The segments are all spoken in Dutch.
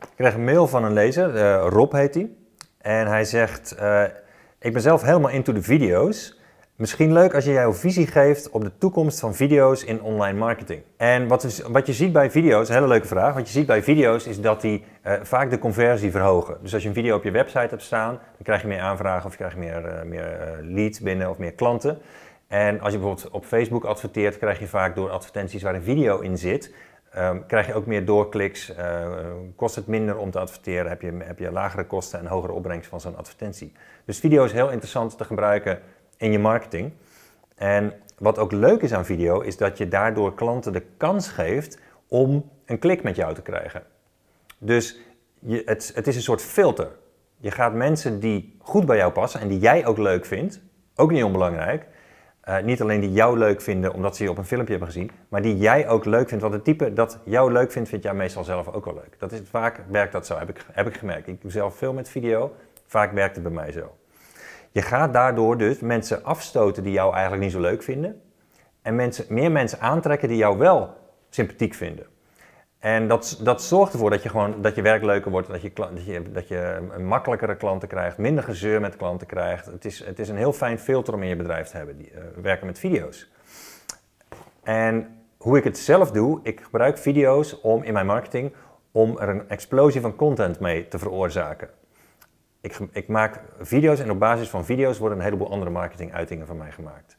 Ik kreeg een mail van een lezer, eh, Rob heet hij. En hij zegt, eh, ik ben zelf helemaal into de video's. Misschien leuk als je jouw visie geeft op de toekomst van video's in online marketing. En wat, is, wat je ziet bij video's, een hele leuke vraag, wat je ziet bij video's is dat die eh, vaak de conversie verhogen. Dus als je een video op je website hebt staan, dan krijg je meer aanvragen of krijg je meer, meer leads binnen of meer klanten. En als je bijvoorbeeld op Facebook adverteert, krijg je vaak door advertenties waar een video in zit, Ehm, krijg je ook meer doorkliks? Ehm, kost het minder om te adverteren? Heb je, heb je lagere kosten en hogere opbrengst van zo'n advertentie? Dus video is heel interessant te gebruiken in je marketing. En wat ook leuk is aan video, is dat je daardoor klanten de kans geeft om een klik met jou te krijgen. Dus je, het, het is een soort filter. Je gaat mensen die goed bij jou passen en die jij ook leuk vindt, ook niet onbelangrijk, eh, niet alleen die jou leuk vinden omdat ze je op een filmpje hebben gezien, maar die jij ook leuk vindt. Want het type dat jou leuk vindt, vindt jij meestal zelf ook wel leuk. Dat is vaak werkt dat zo, heb ik, heb ik gemerkt. Ik doe zelf veel met video, vaak werkt het bij mij zo. Je gaat daardoor dus mensen afstoten die jou eigenlijk niet zo leuk vinden. En mensen, meer mensen aantrekken die jou wel sympathiek vinden. En dat, dat zorgt ervoor dat je, gewoon, dat je werk leuker wordt, dat je, dat, je, dat je makkelijkere klanten krijgt, minder gezeur met klanten krijgt. Het is, het is een heel fijn filter om in je bedrijf te hebben, die, eh, werken met video's. En hoe ik het zelf doe, ik gebruik video's om in mijn marketing om er een explosie van content mee te veroorzaken. Ik, ik maak video's en op basis van video's worden een heleboel andere marketinguitingen van mij gemaakt.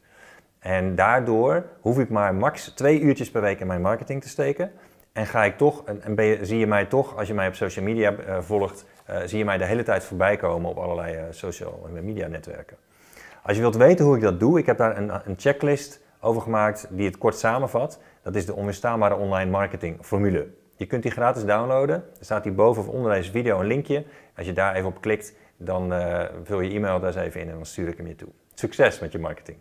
En daardoor hoef ik maar max twee uurtjes per week in mijn marketing te steken. En ga ik toch, en, ben je, zie je mij toch, als je mij op social media eh, volgt, eh, zie je mij de hele tijd voorbij komen op allerlei eh, social media netwerken. Als je wilt weten hoe ik dat doe, ik heb daar een, een checklist over gemaakt die het kort samenvat. Dat is de onweerstaanbare online marketing formule. Je kunt die gratis downloaden. Er staat hier boven of onder deze video een linkje. Als je daar even op klikt, dan vul je e-mailadres even in en dan stuur ik hem je toe. Succes met je marketing!